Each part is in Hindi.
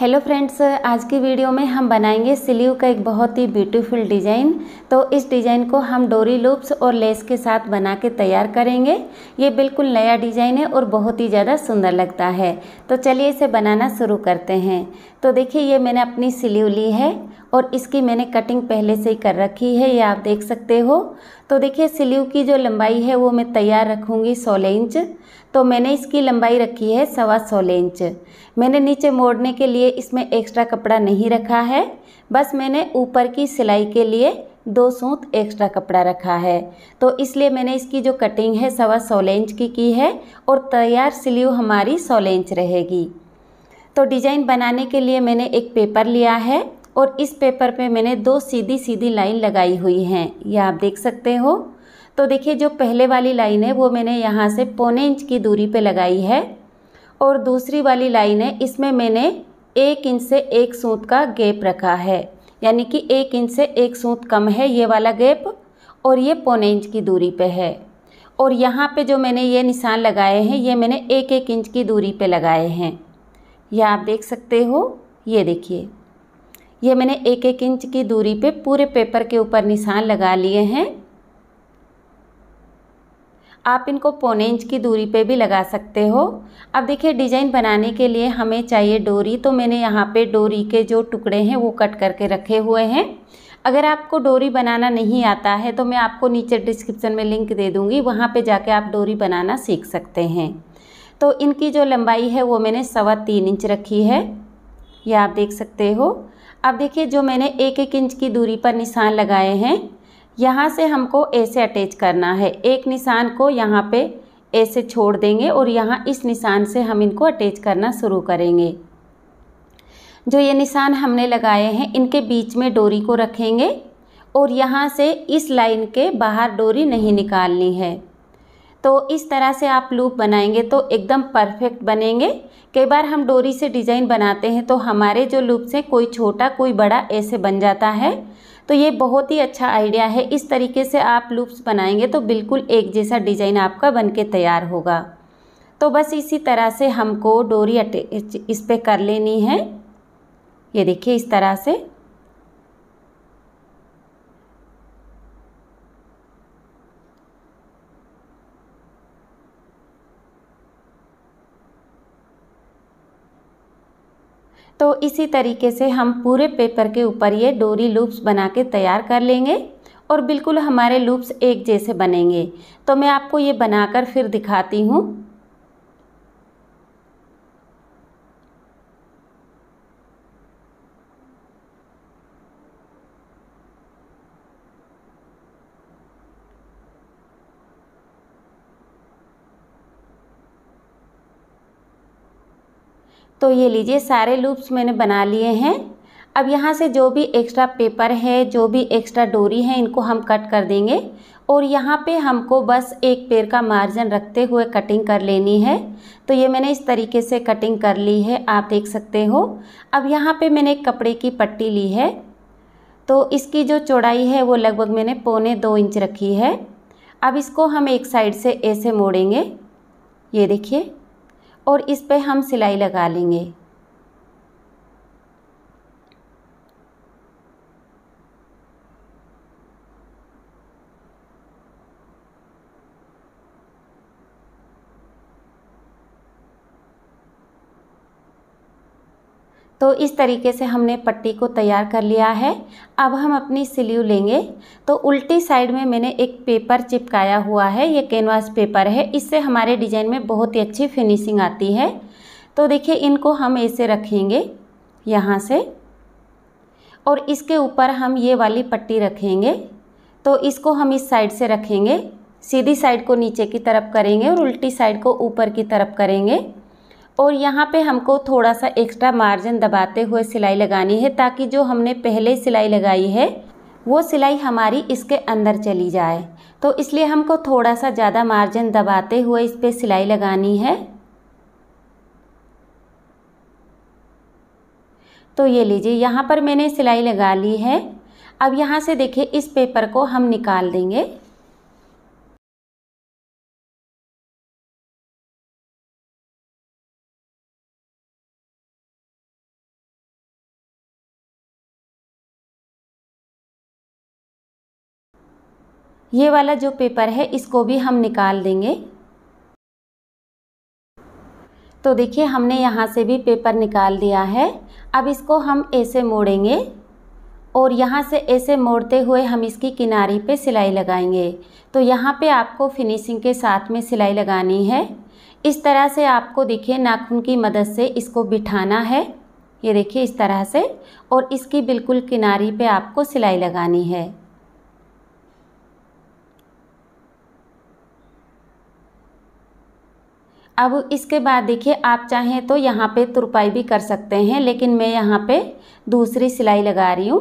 हेलो फ्रेंड्स आज की वीडियो में हम बनाएंगे सिलीव का एक बहुत ही ब्यूटीफुल डिज़ाइन तो इस डिज़ाइन को हम डोरी लूप्स और लेस के साथ बना के तैयार करेंगे ये बिल्कुल नया डिज़ाइन है और बहुत ही ज़्यादा सुंदर लगता है तो चलिए इसे बनाना शुरू करते हैं तो देखिए ये मैंने अपनी सिलीव ली है और इसकी मैंने कटिंग पहले से ही कर रखी है ये आप देख सकते हो तो देखिए सिलीव की जो लंबाई है वो मैं तैयार रखूँगी सोलह इंच तो मैंने इसकी लंबाई रखी है सवा सोलह इंच मैंने नीचे मोड़ने के लिए इसमें एक्स्ट्रा कपड़ा नहीं रखा है बस मैंने ऊपर की सिलाई के लिए दो सूत एक्स्ट्रा कपड़ा रखा है तो इसलिए मैंने इसकी जो कटिंग है सवा सोलह इंच की की है और तैयार सिलीव हमारी सोलह इंच रहेगी तो डिजाइन बनाने के लिए मैंने एक पेपर लिया है और इस पेपर पे मैंने दो सीधी सीधी लाइन लगाई हुई हैं ये आप देख सकते हो तो देखिए जो पहले वाली लाइन है वो मैंने यहाँ से पौने इंच की दूरी पे लगाई है और दूसरी वाली लाइन है इसमें मैंने एक इंच से एक सूत का गैप रखा है यानी कि एक इंच से एक सूत कम है ये वाला गैप और ये पौने इंच की दूरी पर है और यहाँ पर जो मैंने ये निशान लगाए हैं ये मैंने एक एक इंच की दूरी पर लगाए हैं यह आप देख सकते हो ये देखिए ये मैंने एक एक इंच की दूरी पे पूरे पेपर के ऊपर निशान लगा लिए हैं आप इनको पौने इंच की दूरी पे भी लगा सकते हो अब देखिए डिजाइन बनाने के लिए हमें चाहिए डोरी तो मैंने यहाँ पे डोरी के जो टुकड़े हैं वो कट करके रखे हुए हैं अगर आपको डोरी बनाना नहीं आता है तो मैं आपको नीचे डिस्क्रिप्शन में लिंक दे दूँगी वहाँ पर जाके आप डोरी बनाना सीख सकते हैं तो इनकी जो लंबाई है वो मैंने सवा तीन इंच रखी है यह आप देख सकते हो अब देखिए जो मैंने एक एक इंच की दूरी पर निशान लगाए हैं यहाँ से हमको ऐसे अटैच करना है एक निशान को यहाँ पे ऐसे छोड़ देंगे और यहाँ इस निशान से हम इनको अटैच करना शुरू करेंगे जो ये निशान हमने लगाए हैं इनके बीच में डोरी को रखेंगे और यहाँ से इस लाइन के बाहर डोरी नहीं निकालनी है तो इस तरह से आप लूप बनाएंगे तो एकदम परफेक्ट बनेंगे कई बार हम डोरी से डिज़ाइन बनाते हैं तो हमारे जो लूप से कोई छोटा कोई बड़ा ऐसे बन जाता है तो ये बहुत ही अच्छा आइडिया है इस तरीके से आप लूप्स बनाएंगे तो बिल्कुल एक जैसा डिज़ाइन आपका के तैयार होगा तो बस इसी तरह से हमको डोरी इस पर कर लेनी है ये देखिए इस तरह से तो इसी तरीके से हम पूरे पेपर के ऊपर ये डोरी लूप्स बना के तैयार कर लेंगे और बिल्कुल हमारे लूप्स एक जैसे बनेंगे तो मैं आपको ये बनाकर फिर दिखाती हूँ तो ये लीजिए सारे लूप्स मैंने बना लिए हैं अब यहाँ से जो भी एक्स्ट्रा पेपर है जो भी एक्स्ट्रा डोरी है इनको हम कट कर देंगे और यहाँ पे हमको बस एक पेड़ का मार्जिन रखते हुए कटिंग कर लेनी है तो ये मैंने इस तरीके से कटिंग कर ली है आप देख सकते हो अब यहाँ पे मैंने एक कपड़े की पट्टी ली है तो इसकी जो चौड़ाई है वो लगभग मैंने पौने दो इंच रखी है अब इसको हम एक साइड से ऐसे मोड़ेंगे ये देखिए और इस पे हम सिलाई लगा लेंगे तो इस तरीके से हमने पट्टी को तैयार कर लिया है अब हम अपनी सिलीव लेंगे तो उल्टी साइड में मैंने एक पेपर चिपकाया हुआ है ये कैनवास पेपर है इससे हमारे डिज़ाइन में बहुत ही अच्छी फिनिशिंग आती है तो देखिए इनको हम ऐसे रखेंगे यहाँ से और इसके ऊपर हम ये वाली पट्टी रखेंगे तो इसको हम इस साइड से रखेंगे सीधी साइड को नीचे की तरफ करेंगे और उल्टी साइड को ऊपर की तरफ करेंगे और यहाँ पे हमको थोड़ा सा एक्स्ट्रा मार्जिन दबाते हुए सिलाई लगानी है ताकि जो हमने पहले सिलाई लगाई है वो सिलाई हमारी इसके अंदर चली जाए तो इसलिए हमको थोड़ा सा ज़्यादा मार्जिन दबाते हुए इस पर सिलाई लगानी है तो ये लीजिए यहाँ पर मैंने सिलाई लगा ली है अब यहाँ से देखिए इस पेपर को हम निकाल देंगे ये वाला जो पेपर है इसको भी हम निकाल देंगे तो देखिए हमने यहाँ से भी पेपर निकाल दिया है अब इसको हम ऐसे मोड़ेंगे और यहाँ से ऐसे मोड़ते हुए हम इसकी किनारी पे सिलाई लगाएंगे तो यहाँ पे आपको फिनिशिंग के साथ में सिलाई लगानी है इस तरह से आपको देखिए नाखून की मदद से इसको बिठाना है ये देखिए इस तरह से और इसकी बिल्कुल किनारी पे आपको सिलाई लगानी है अब इसके बाद देखिए आप चाहें तो यहाँ पे तुरपाई भी कर सकते हैं लेकिन मैं यहाँ पे दूसरी सिलाई लगा रही हूँ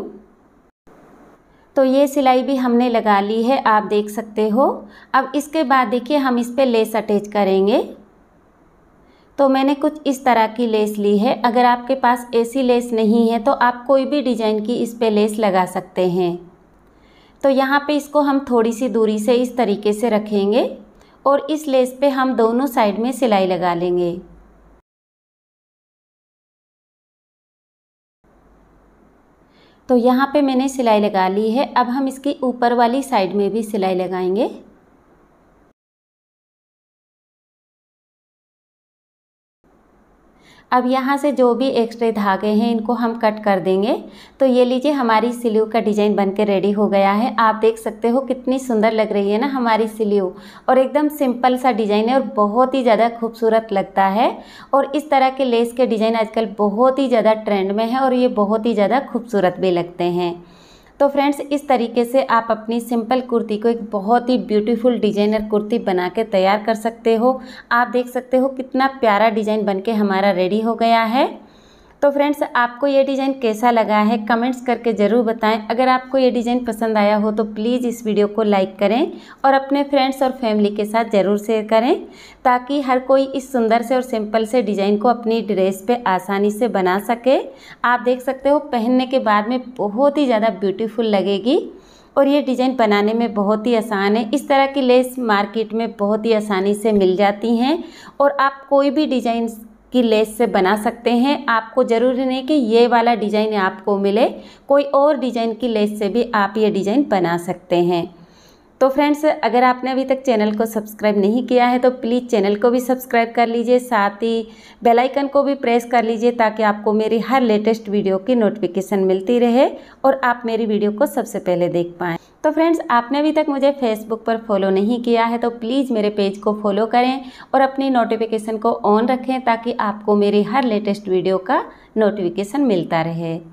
तो ये सिलाई भी हमने लगा ली है आप देख सकते हो अब इसके बाद देखिए हम इस पर लेस अटैच करेंगे तो मैंने कुछ इस तरह की लेस ली है अगर आपके पास ऐसी लेस नहीं है तो आप कोई भी डिजाइन की इस पर लेस लगा सकते हैं तो यहाँ पे इसको हम थोड़ी सी दूरी से इस तरीके से रखेंगे और इस लेस पे हम दोनों साइड में सिलाई लगा लेंगे तो यहाँ पे मैंने सिलाई लगा ली है अब हम इसकी ऊपर वाली साइड में भी सिलाई लगाएंगे अब यहाँ से जो भी एक्स्ट्रे धागे हैं इनको हम कट कर देंगे तो ये लीजिए हमारी सिल्यू का डिज़ाइन बनकर रेडी हो गया है आप देख सकते हो कितनी सुंदर लग रही है ना हमारी सिलीव और एकदम सिंपल सा डिज़ाइन है और बहुत ही ज़्यादा खूबसूरत लगता है और इस तरह के लेस के डिज़ाइन आजकल बहुत ही ज़्यादा ट्रेंड में है और ये बहुत ही ज़्यादा खूबसूरत भी लगते हैं तो फ्रेंड्स इस तरीके से आप अपनी सिंपल कुर्ती को एक बहुत ही ब्यूटीफुल डिजाइनर कुर्ती बना के तैयार कर सकते हो आप देख सकते हो कितना प्यारा डिजाइन बन के हमारा रेडी हो गया है तो फ्रेंड्स आपको ये डिज़ाइन कैसा लगा है कमेंट्स करके ज़रूर बताएं अगर आपको ये डिज़ाइन पसंद आया हो तो प्लीज़ इस वीडियो को लाइक करें और अपने फ्रेंड्स और फैमिली के साथ ज़रूर शेयर करें ताकि हर कोई इस सुंदर से और सिंपल से डिज़ाइन को अपनी ड्रेस पे आसानी से बना सके आप देख सकते हो पहनने के बाद में बहुत ही ज़्यादा ब्यूटीफुल लगेगी और ये डिज़ाइन बनाने में बहुत ही आसान है इस तरह की लेस मार्केट में बहुत ही आसानी से मिल जाती हैं और आप कोई भी डिज़ाइन की लेस से बना सकते हैं आपको ज़रूरी नहीं कि ये वाला डिज़ाइन आपको मिले कोई और डिज़ाइन की लेस से भी आप ये डिज़ाइन बना सकते हैं तो फ्रेंड्स अगर आपने अभी तक चैनल को सब्सक्राइब नहीं किया है तो प्लीज़ चैनल को भी सब्सक्राइब कर लीजिए साथ ही बेल आइकन को भी प्रेस कर लीजिए ताकि आपको मेरी हर लेटेस्ट वीडियो की नोटिफिकेशन मिलती रहे और आप मेरी वीडियो को सबसे पहले देख पाएँ तो फ्रेंड्स आपने अभी तक मुझे फेसबुक पर फॉलो नहीं किया है तो प्लीज़ मेरे पेज को फॉलो करें और अपनी नोटिफिकेशन को ऑन रखें ताकि आपको मेरी हर लेटेस्ट वीडियो का नोटिफिकेशन मिलता रहे